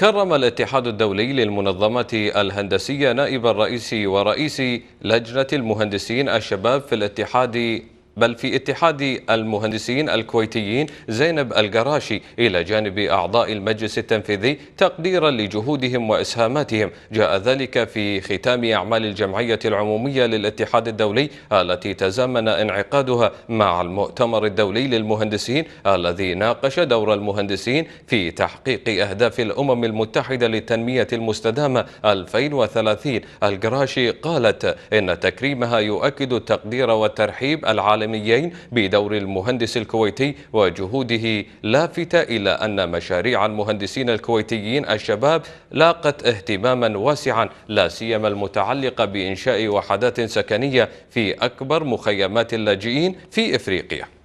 كرم الاتحاد الدولي للمنظمة الهندسية نائب الرئيس ورئيس لجنة المهندسين الشباب في الاتحاد بل في اتحاد المهندسين الكويتيين زينب القراشي إلى جانب أعضاء المجلس التنفيذي تقديرا لجهودهم وإسهاماتهم جاء ذلك في ختام أعمال الجمعية العمومية للاتحاد الدولي التي تزامن انعقادها مع المؤتمر الدولي للمهندسين الذي ناقش دور المهندسين في تحقيق أهداف الأمم المتحدة للتنمية المستدامة 2030 القراشي قالت إن تكريمها يؤكد التقدير والترحيب العالمي العالميين بدور المهندس الكويتي وجهوده لافتة إلى أن مشاريع المهندسين الكويتيين الشباب لاقت اهتماما واسعا لا سيما المتعلقة بإنشاء وحدات سكنية في أكبر مخيمات اللاجئين في إفريقيا